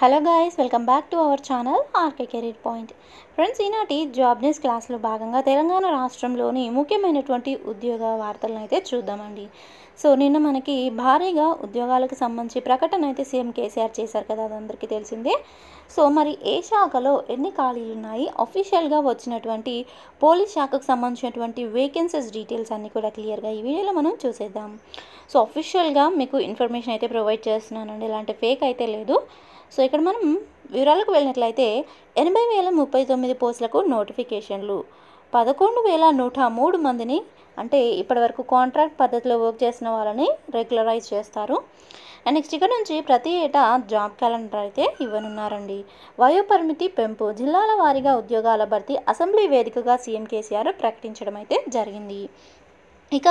hello guys welcome back to our channel RK career point friends ఈనాటి జాబ్నెస్ క్లాస్లో భాగంగా తెలంగాణ రాష్ట్రంలోని ముఖ్యమైనటువంటి ఉద్యోగ వార్తలను అయితే చూద్దామండి సో నిన్న మనకి భారీగా ఉద్యోగాలకు సంబంధించి ప్రకటన అయితే సీఎం కేసీఆర్ చేశారు కదా అందరికీ తెలిసిందే సో మరి ఏ శాఖలో ఎన్ని ఖాళీలు ఉన్నాయి అఫీషియల్గా వచ్చినటువంటి పోలీస్ శాఖకు సంబంధించినటువంటి వేకెన్సీస్ డీటెయిల్స్ అన్నీ కూడా క్లియర్గా ఈ వీడియోలో మనం చూసేద్దాం సో అఫీషియల్గా మీకు ఇన్ఫర్మేషన్ అయితే ప్రొవైడ్ చేస్తున్నానండి ఇలాంటి ఫేక్ అయితే లేదు సో ఇక్కడ మనం వివరాలకు వెళ్ళినట్లయితే ఎనభై వేల ముప్పై తొమ్మిది పోస్టులకు నోటిఫికేషన్లు పదకొండు వేల నూట మూడు మందిని అంటే ఇప్పటివరకు కాంట్రాక్ట్ పద్ధతిలో వర్క్ చేసిన వాళ్ళని రెగ్యులరైజ్ చేస్తారు నెక్స్ట్ ఇక్కడ నుంచి ప్రతి ఏటా జాబ్ క్యాలెండర్ అయితే ఇవ్వనున్నారండి వయోపరిమితి పెంపు జిల్లాల వారీగా ఉద్యోగాల భర్తీ అసెంబ్లీ వేదికగా సీఎం కేసీఆర్ ప్రకటించడం అయితే జరిగింది ఇక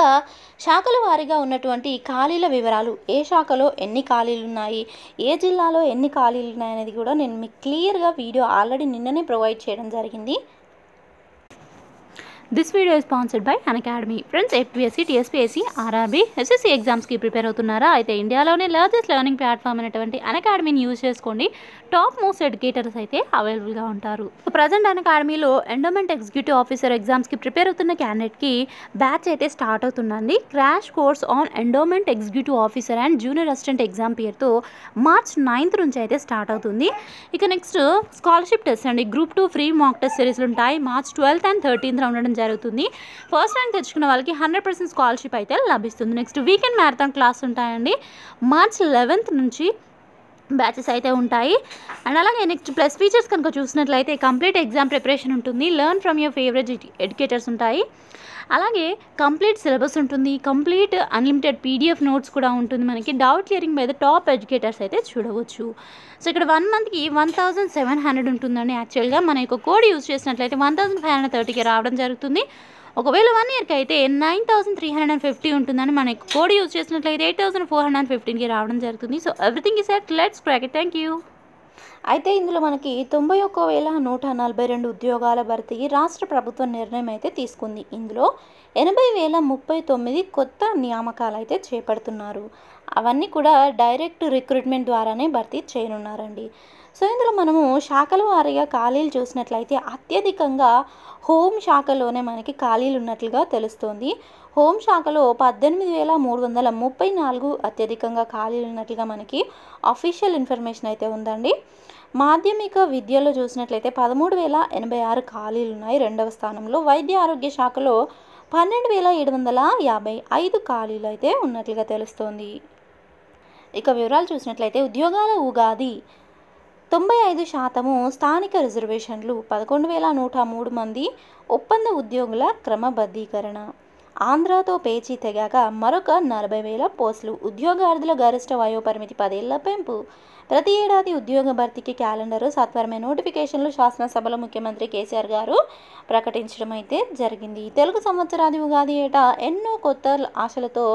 శాఖల వారీగా ఉన్నటువంటి ఖాళీల వివరాలు ఏ శాఖలో ఎన్ని ఖాళీలు ఉన్నాయి ఏ జిల్లాలో ఎన్ని ఖాళీలు ఉన్నాయి అనేది కూడా నేను మీకు క్లియర్గా వీడియో ఆల్రెడీ నిన్ననే ప్రొవైడ్ చేయడం జరిగింది this video sponsored by Unacademy friends FPSC TSPSC RRB SSC ఎగ్జామ్స్కి ప్రిపేర్ అవుతున్నారా అయితే ఇండియాలోనే లార్జెస్ట్ లెర్నింగ్ ప్లాట్ఫామ్ అనేటువంటి అన్ అకాడమీని యూజ్ చేసుకోండి టాప్ మోస్ట్ ఎడ్యుకేటర్స్ అయితే అవైలబుల్గా ఉంటారు ప్రజెంట్ అన్ అకాడమీలో ఎండోమెంట్ ఎగ్జిక్యూటివ్ ఆఫీసర్ ఎగ్జామ్స్కి ప్రిపేర్ అవుతున్న క్యాండిడేట్కి బ్యాచ్ అయితే స్టార్ట్ అవుతుందండి crash course on endowment executive officer and junior assistant exam పేరుతో మార్చ్ నైన్త్ నుంచి అయితే స్టార్ట్ అవుతుంది ఇక నెక్స్ట్ స్కాలర్షిప్ టెస్ట్ అండి group two free mock test సిరీస్లు ఉంటాయి మార్చ్ ట్వెల్త్ అండ్ థర్టీన్త్ ఉండడం జరుగుతుంది ఫస్ట్ ర్యాంక్ తెచ్చుకున్న వాళ్ళకి హండ్రెడ్ పర్సెంట్ స్కాలర్షిప్ అయితే లభిస్తుంది నెక్స్ట్ వీకెండ్ మ్యారథాన్ క్లాస్ ఉంటాయండి మార్చ్ లెవెన్త్ నుంచి బ్యాచెస్ అయితే ఉంటాయి అండ్ అలాగే నెక్స్ట్ ప్లస్ ఫీచర్స్ కనుక చూసినట్లయితే కంప్లీట్ ఎగ్జామ్ ప్రిపరేషన్ ఉంటుంది learn from your favourite educators ఉంటాయి అలాగే కంప్లీట్ సిలబస్ ఉంటుంది కంప్లీట్ అన్లిమిటెడ్ పీడిఎఫ్ నోట్స్ కూడా ఉంటుంది మనకి doubt clearing by the top educators అయితే చూడవచ్చు సో ఇక్కడ వన్ మంత్కి వన్ థౌజండ్ సెవెన్ హండ్రెడ్ ఉంటుందండి యాక్చువల్గా మన యొక్క కోడ్ యూజ్ చేసినట్లయితే వన్ థౌసండ్ ఫైవ్ హండ్రెడ్ థర్టీకి రావడం జరుగుతుంది ఒకవేళ వన్ ఇయర్కి అయితే nine thousand three hundred and fifty ఉంటుందని మనకి కోడ్ యూజ్ చేసినట్లయితే eight thousand four hundred and ఫిఫ్టీన్కి రావడం జరుగుతుంది సో ఎవ్రీథింగ్ ఈ at let's crack it thank you అయితే ఇందులో మనకి తొంభై ఒక్క వేల నూట నలభై రెండు ఉద్యోగాల భర్తీకి రాష్ట్ర ప్రభుత్వం నిర్ణయం అయితే తీసుకుంది ఇందులో ఎనభై వేల ముప్పై తొమ్మిది కొత్త నియామకాలు అయితే చేపడుతున్నారు అవన్నీ కూడా డైరెక్ట్ రిక్రూట్మెంట్ ద్వారానే భర్తీ చేయనున్నారండి సో ఇందులో మనము శాఖల వారీగా ఖాళీలు చూసినట్లయితే అత్యధికంగా హోమ్ శాఖలోనే మనకి ఖాళీలు ఉన్నట్లుగా తెలుస్తోంది హోమ్ శాఖలో పద్దెనిమిది వేల మూడు వందల ముప్పై నాలుగు అత్యధికంగా ఖాళీలు ఉన్నట్లుగా మనకి అఫీషియల్ ఇన్ఫర్మేషన్ అయితే ఉందండి మాధ్యమిక విద్యలో చూసినట్లయితే పదమూడు వేల ఎనభై ఆరు ఖాళీలు ఉన్నాయి రెండవ స్థానంలో వైద్య ఆరోగ్య శాఖలో పన్నెండు వేల ఏడు వందల యాభై ఐదు ఖాళీలు అయితే ఉన్నట్లుగా తెలుస్తోంది ఇక వివరాలు చూసినట్లయితే ఉద్యోగాల ఉగాది తొంభై ఐదు శాతము స్థానిక రిజర్వేషన్లు పదకొండు వేల నూట మూడు మంది ఒప్పంద ఉద్యోగుల క్రమబద్ధీకరణ ఆంధ్రాతో పేచీ తెగాక మరొక నలభై వేల పోస్టులు ఉద్యోగార్థుల గరిష్ట వయోపరిమితి పదేళ్ల పెంపు ప్రతి ఏడాది ఉద్యోగ భర్తీకి క్యాలెండరు సత్వరమైన నోటిఫికేషన్లు శాసనసభలో ముఖ్యమంత్రి కేసీఆర్ గారు ప్రకటించడం అయితే జరిగింది తెలుగు సంవత్సరాది ఉగాది ఏటా ఎన్నో కొత్త ఆశలతో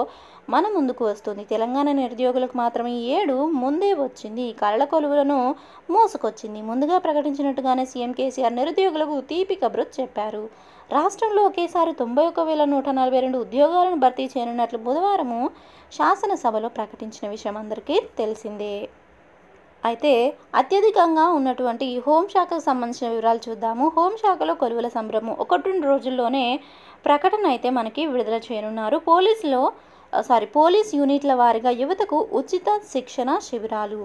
మన ముందుకు వస్తుంది తెలంగాణ నిరుద్యోగులకు మాత్రమే ఈ ఏడు ముందే వచ్చింది కళ్ళ కొలువులను మోసుకొచ్చింది ముందుగా ప్రకటించినట్టుగానే సీఎం కేసీఆర్ నిరుద్యోగులకు తీపి కబురు చెప్పారు రాష్ట్రంలో ఒకేసారి తొంభై ఒక వేల నూట నలభై రెండు ఉద్యోగాలను భర్తీ చేయనున్నట్లు బుధవారం శాసనసభలో ప్రకటించిన విషయం అందరికీ తెలిసిందే అయితే అత్యధికంగా ఉన్నటువంటి హోంశాఖకు సంబంధించిన వివరాలు చూద్దాము హోంశాఖలో కొలువుల సంబరము ఒకటి రెండు రోజుల్లోనే ప్రకటన అయితే మనకి విడుదల చేయనున్నారు పోలీసులో సారీ పోలీస్ యూనిట్ల వారిగా యువతకు ఉచిత శిక్షణ శిబిరాలు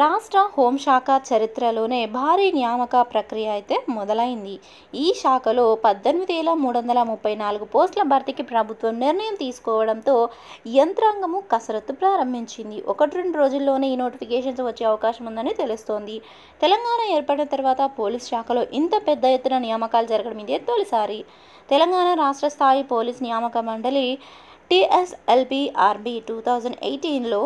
రాష్ట్ర హోంశాఖ చరిత్రలోనే భారీ నియామక ప్రక్రియ అయితే మొదలైంది ఈ శాఖలో పద్దెనిమిది వేల మూడు వందల ముప్పై నాలుగు పోస్టుల భర్తీకి ప్రభుత్వం నిర్ణయం తీసుకోవడంతో యంత్రాంగము కసరత్తు ప్రారంభించింది ఒకటి రెండు రోజుల్లోనే ఈ నోటిఫికేషన్స్ వచ్చే అవకాశం ఉందని తెలుస్తోంది తెలంగాణ ఏర్పడిన తర్వాత పోలీస్ శాఖలో ఇంత పెద్ద ఎత్తున నియామకాలు జరగడం ఇదే తొలిసారి తెలంగాణ రాష్ట్ర స్థాయి పోలీస్ నియామక మండలి టిఎస్ఎల్పిఆర్బి టూ థౌజండ్ ఎయిటీన్లో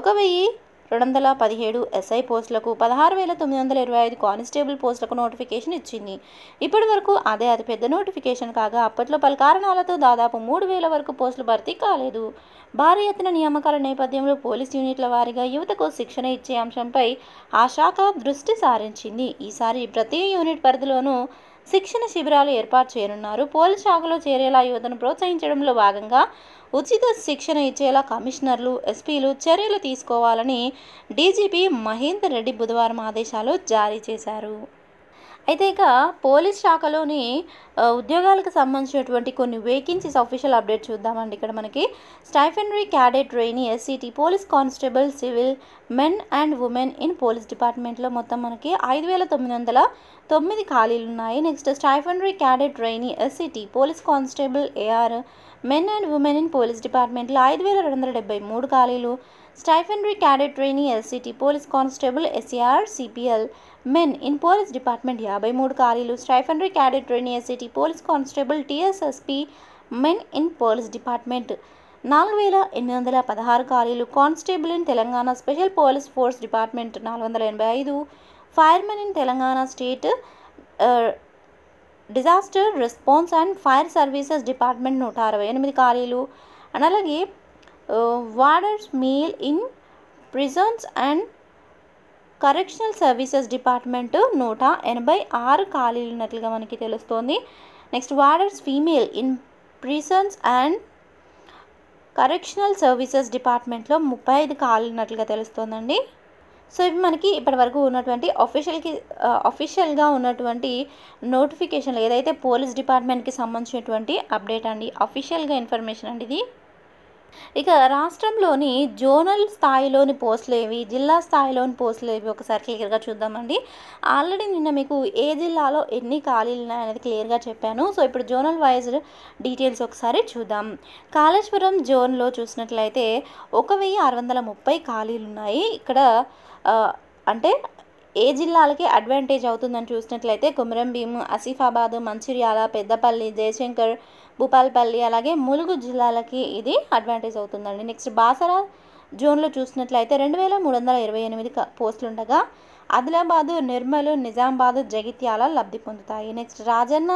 ఒక వెయ్యి రెండు వందల పదిహేడు ఎస్ఐ పోస్టులకు పదహారు వేల తొమ్మిది వందల ఇరవై ఐదు కానిస్టేబుల్ పోస్టులకు నోటిఫికేషన్ ఇచ్చింది ఇప్పటి వరకు అదే అతిపెద్ద నోటిఫికేషన్ కాగా అప్పట్లో పలు కారణాలతో దాదాపు మూడు వేల వరకు పోస్టులు భర్తీ కాలేదు భారీ ఎత్తున నియామకాల నేపథ్యంలో పోలీస్ యూనిట్ల వారీగా యువతకు శిక్షణ ఇచ్చే అంశంపై ఆ శాఖ దృష్టి సారించింది ఈసారి ప్రతి యూనిట్ పరిధిలోనూ శిక్షణ శిబిరాలు ఏర్పాటు చేయనున్నారు పోలీస్ శాఖలో చేరేలా యువతను ప్రోత్సహించడంలో భాగంగా ఉచిత శిక్షణ ఇచ్చేలా కమిషనర్లు ఎస్పీలు చర్యలు తీసుకోవాలని డీజీపీ మహేందర్ రెడ్డి బుధవారం ఆదేశాలు జారీ చేశారు అయితే ఇక పోలీస్ శాఖలోని ఉద్యోగాలకు సంబంధించినటువంటి కొన్ని వేకెన్సీస్ అఫీషియల్ అప్డేట్ చూద్దామండి ఇక్కడ మనకి stipendiary cadet trainee SCT police constable civil men and women in police డిపార్ట్మెంట్లో మొత్తం మనకి ఐదు వేల తొమ్మిది వందల తొమ్మిది ఖాళీలు ఉన్నాయి next stipendiary cadet trainee SCT police constable AR men and women in police డిపార్ట్మెంట్లో ఐదు వేల రెండు వందల డెబ్బై మూడు ఖాళీలు stipendiary cadet trainee LCT police constable SAR CPL men in police department యాభై మూడు ఖాళీలు stipendiary cadet trainee SCT police constable TSSP men in police department నాలుగు వేల ఎనిమిది వందల పదహారు ఖాళీలు constable in Telangana special police force department నాలుగు వందల ఎనభై ఐదు firemen in Telangana state disaster response and fire services department నూట అరవై ఎనిమిది ఖాళీలు అలాగే warders male in prisons and correctional services department నూట ఎనభై ఆరు ఖాళీలు ఉన్నట్లుగా మనకి తెలుస్తోంది next warders female in prisons and correctional services డిపార్ట్మెంట్లో ముప్పై ఐదు ఖాళీలు ఉన్నట్లుగా తెలుస్తోందండి సో ఇవి మనకి ఇప్పటివరకు ఉన్నటువంటి ఆఫీషియల్కి ఆఫీషియల్గా ఉన్నటువంటి నోటిఫికేషన్లు ఏదైతే పోలీస్ డిపార్ట్మెంట్కి సంబంధించినటువంటి అప్డేట్ అండి అఫీషియల్గా ఇన్ఫర్మేషన్ అండి ఇది ఇక రాష్ట్రంలోని జోనల్ స్థాయిలోని ఏవి జిల్లా స్థాయిలోని ఏవి ఒకసారి క్లియర్గా చూద్దామండి ఆల్రెడీ నిన్న మీకు ఏ జిల్లాలో ఎన్ని ఖాళీలు ఉన్నాయనేది క్లియర్గా చెప్పాను సో ఇప్పుడు జోనల్ వైజ్ డీటెయిల్స్ ఒకసారి చూద్దాం కాళేశ్వరం జోన్లో చూసినట్లయితే ఒక వెయ్యి ఆరు వందల ముప్పై ఖాళీలు ఉన్నాయి ఇక్కడ అంటే ఏ జిల్లాలకి అడ్వాంటేజ్ అవుతుందని చూసినట్లయితే కొమరం భీము ఆసిఫాబాద్ మంచిర్యాల పెద్దపల్లి జయశంకర్ భూపాలపల్లి అలాగే ములుగు జిల్లాలకి ఇది అడ్వాంటేజ్ అవుతుందండి నెక్స్ట్ బాసరా జోన్లో చూసినట్లయితే రెండు వేల మూడు వందల ఇరవై ఎనిమిది పోస్టులుండగా ఆదిలాబాదు నిర్మల్ నిజామాబాద్ జగిత్యాల లబ్ధి పొందుతాయి నెక్స్ట్ రాజన్న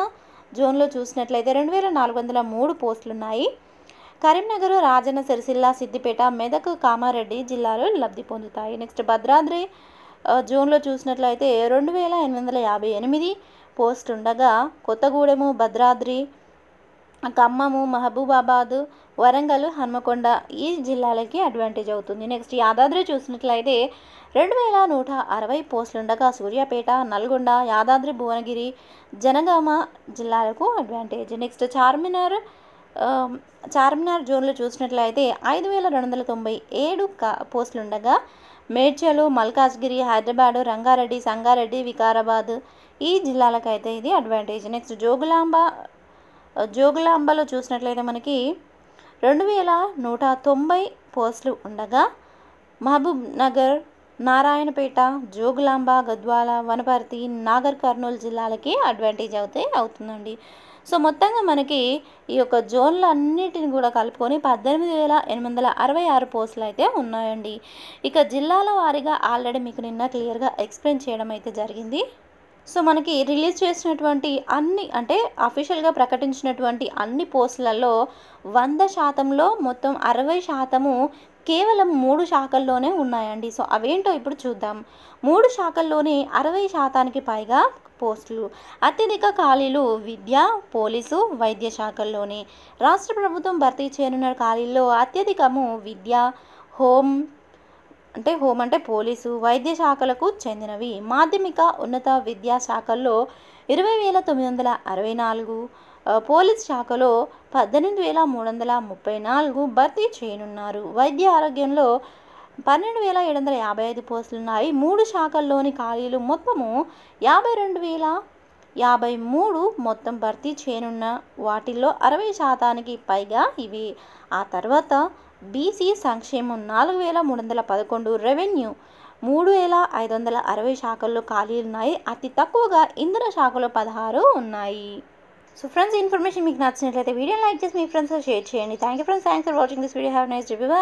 జోన్లో చూసినట్లయితే రెండు వేల నాలుగు వందల మూడు పోస్టులున్నాయి కరీంనగర్ రాజన్న సిరిసిల్ల సిద్దిపేట మెదక్ కామారెడ్డి జిల్లాలు లబ్ధి పొందుతాయి నెక్స్ట్ భద్రాద్రి జూన్లో చూసినట్లయితే రెండు వేల ఎనిమిది వందల యాభై ఎనిమిది పోస్ట్ ఉండగా కొత్తగూడెము భద్రాద్రి ఖమ్మము మహబూబాబాద్ వరంగల్ హన్మకొండ ఈ జిల్లాలకి అడ్వాంటేజ్ అవుతుంది నెక్స్ట్ యాదాద్రి చూసినట్లయితే రెండు వేల నూట అరవై పోస్టులుండగా సూర్యాపేట నల్గొండ యాదాద్రి భువనగిరి జనగామ జిల్లాలకు అడ్వాంటేజ్ నెక్స్ట్ చార్మినార్ చార్మినార్ జోన్లో చూసినట్లయితే ఐదు వేల రెండు వందల తొంభై ఏడు కా పోస్టులు ఉండగా మేడ్చలు మల్కాజ్గిరి హైదరాబాదు రంగారెడ్డి సంగారెడ్డి వికారాబాద్ ఈ జిల్లాలకైతే ఇది అడ్వాంటేజ్ నెక్స్ట్ జోగులాంబ జోగులాంబలో చూసినట్లయితే మనకి రెండు వేల నూట తొంభై పోస్టులు ఉండగా మహబూబ్ నగర్ నారాయణపేట జోగులాంబ గద్వాల వనపర్తి నాగర్ కర్నూలు జిల్లాలకి అడ్వాంటేజ్ అవుతే అవుతుందండి సో మొత్తంగా మనకి ఈ యొక్క జోన్లు అన్నిటిని కూడా కలుపుకొని పద్దెనిమిది వేల ఎనిమిది వందల అరవై ఆరు పోస్టులు అయితే ఉన్నాయండి ఇక జిల్లాల వారీగా ఆల్రెడీ మీకు నిన్న క్లియర్గా ఎక్స్ప్లెయిన్ చేయడం అయితే జరిగింది సో మనకి రిలీజ్ చేసినటువంటి అన్ని అంటే అఫీషియల్గా ప్రకటించినటువంటి అన్ని పోస్టులలో వంద శాతంలో మొత్తం అరవై శాతము కేవలం మూడు శాఖల్లోనే ఉన్నాయండి సో అవేంటో ఇప్పుడు చూద్దాం మూడు శాఖల్లోనే అరవై శాతానికి పైగా పోస్టులు అత్యధిక ఖాళీలు విద్య పోలీసు వైద్య శాఖల్లోనే రాష్ట్ర ప్రభుత్వం భర్తీ చేయనున్న ఖాళీల్లో అత్యధికము విద్య హోమ్ అంటే హోమ్ అంటే పోలీసు వైద్య శాఖలకు చెందినవి మాధ్యమిక ఉన్నత విద్యా శాఖల్లో ఇరవై వేల తొమ్మిది వందల అరవై నాలుగు పోలీస్ శాఖలో పద్దెనిమిది వేల మూడు వందల ముప్పై నాలుగు భర్తీ చేయనున్నారు వైద్య ఆరోగ్యంలో పన్నెండు వేల ఏడు వందల యాభై ఐదు పోస్టులు ఉన్నాయి మూడు శాఖల్లోని ఖాళీలు మొత్తము యాభై రెండు వేల యాభై మూడు మొత్తం భర్తీ చేయనున్న వాటిల్లో అరవై శాతానికి పైగా ఇవి ఆ తర్వాత బీసీ సంక్షేమం నాలుగు వేల మూడు వందల పదకొండు రెవెన్యూ మూడు వేల ఐదు వందల అరవై శాఖల్లో ఖాళీలు ఉన్నాయి అతి తక్కువగా ఇంధన శాఖలో పదహారు ఉన్నాయి సో ఫ్రెండ్స్ ఇన్ఫర్మేషన్ మీకు నచ్చినట్లయితే వీడియో లైక్ చేసి మీ ఫ్రెండ్స్తో షేర్ చేయండి thank you friends thanks for watching this video have nice day